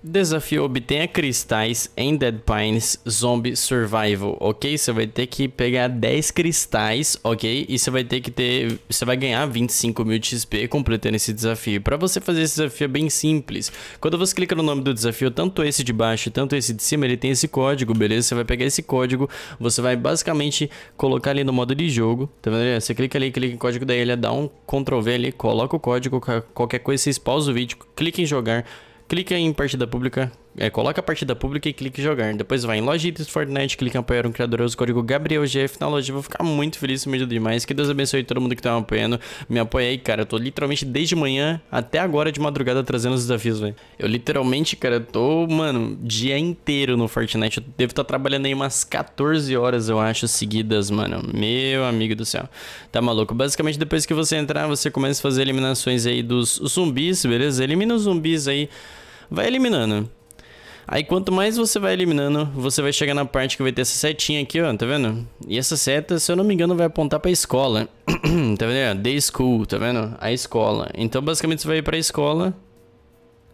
Desafio obtenha cristais em Dead Pines Zombie Survival, ok? Você vai ter que pegar 10 cristais, ok? E você vai ter que ter... Você vai ganhar 25 mil de XP completando esse desafio. Para você fazer esse desafio é bem simples. Quando você clica no nome do desafio, tanto esse de baixo, tanto esse de cima, ele tem esse código, beleza? Você vai pegar esse código, você vai basicamente colocar ali no modo de jogo, tá vendo? Você clica ali, clica em código, daí ele dá um Ctrl V ali, coloca o código, qualquer coisa você pausa o vídeo, clica em jogar clica em partida pública, é, coloca a partida pública e clique em jogar. Depois vai em loja itens Fortnite, clica em apoiar um criador, código o código GabrielGF na loja. Vou ficar muito feliz, me ajuda demais. Que Deus abençoe todo mundo que tá me apoiando. Me apoia aí, cara. Eu tô literalmente desde manhã até agora de madrugada trazendo os desafios, velho. Eu literalmente, cara, tô, mano, dia inteiro no Fortnite. Eu devo estar tá trabalhando aí umas 14 horas, eu acho, seguidas, mano. Meu amigo do céu. Tá maluco? Basicamente, depois que você entrar, você começa a fazer eliminações aí dos zumbis, beleza? Elimina os zumbis aí. Vai eliminando. Aí quanto mais você vai eliminando, você vai chegar na parte que vai ter essa setinha aqui, ó, tá vendo? E essa seta, se eu não me engano, vai apontar pra escola. tá vendo? The school, tá vendo? A escola. Então basicamente você vai ir pra escola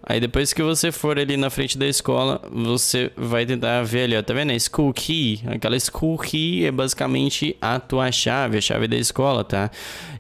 Aí depois que você for ali na frente da escola, você vai tentar ver ali, ó, tá vendo? A é school key. Aquela school key é basicamente a tua chave, a chave da escola, tá?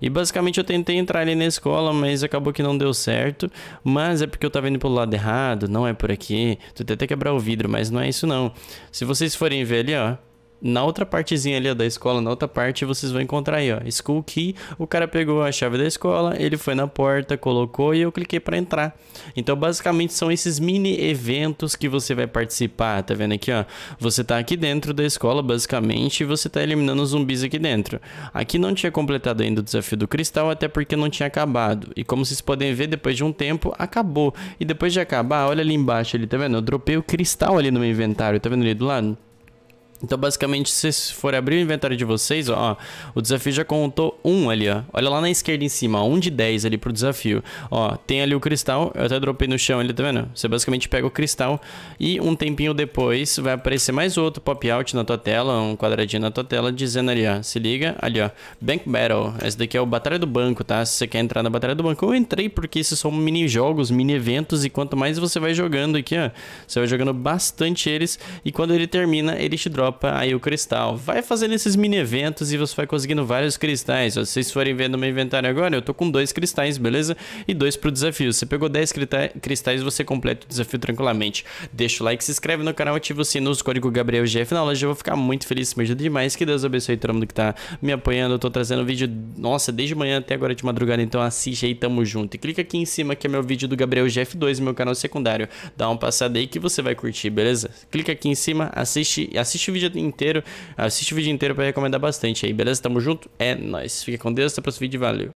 E basicamente eu tentei entrar ali na escola, mas acabou que não deu certo. Mas é porque eu tava indo pelo lado errado, não é por aqui. Tu tenta quebrar o vidro, mas não é isso não. Se vocês forem ver ali, ó, na outra partezinha ali ó, da escola, na outra parte, vocês vão encontrar aí, ó, School Key. O cara pegou a chave da escola, ele foi na porta, colocou e eu cliquei para entrar. Então, basicamente, são esses mini eventos que você vai participar, tá vendo aqui, ó? Você tá aqui dentro da escola, basicamente, e você tá eliminando zumbis aqui dentro. Aqui não tinha completado ainda o desafio do cristal, até porque não tinha acabado. E como vocês podem ver, depois de um tempo, acabou. E depois de acabar, olha ali embaixo ali, tá vendo? Eu dropei o cristal ali no meu inventário, tá vendo ali do lado? Então, basicamente, se vocês forem abrir o inventário de vocês, ó, o desafio já contou um ali, ó. Olha lá na esquerda em cima, ó, um de 10 ali pro desafio. Ó, tem ali o cristal, eu até dropei no chão ali, tá vendo? Você basicamente pega o cristal e um tempinho depois vai aparecer mais outro pop-out na tua tela, um quadradinho na tua tela, dizendo ali, ó, se liga, ali, ó, Bank Battle. Esse daqui é o Batalha do Banco, tá? Se você quer entrar na Batalha do Banco, eu entrei porque esses são mini-jogos, mini-eventos, e quanto mais você vai jogando aqui, ó, você vai jogando bastante eles, e quando ele termina, ele te dropa dropa aí o cristal. Vai fazendo esses mini eventos e você vai conseguindo vários cristais. Se vocês forem vendo meu inventário agora, eu tô com dois cristais, beleza? E dois pro desafio. Você pegou 10 cristais, você completa o desafio tranquilamente. Deixa o like, se inscreve no canal, ativa o sino, usa código GabrielGF na loja. Eu vou ficar muito feliz, me ajuda demais. Que Deus abençoe todo mundo que tá me apoiando. Eu tô trazendo vídeo, nossa, desde manhã até agora de madrugada, então assiste aí, tamo junto. E clica aqui em cima que é meu vídeo do Gabriel GF2, meu canal secundário. Dá uma passada aí que você vai curtir, beleza? Clica aqui em cima, assiste, assiste o vídeo inteiro, assiste o vídeo inteiro para recomendar bastante aí, beleza? Tamo junto? É nóis. Fica com Deus, até o próximo vídeo, valeu.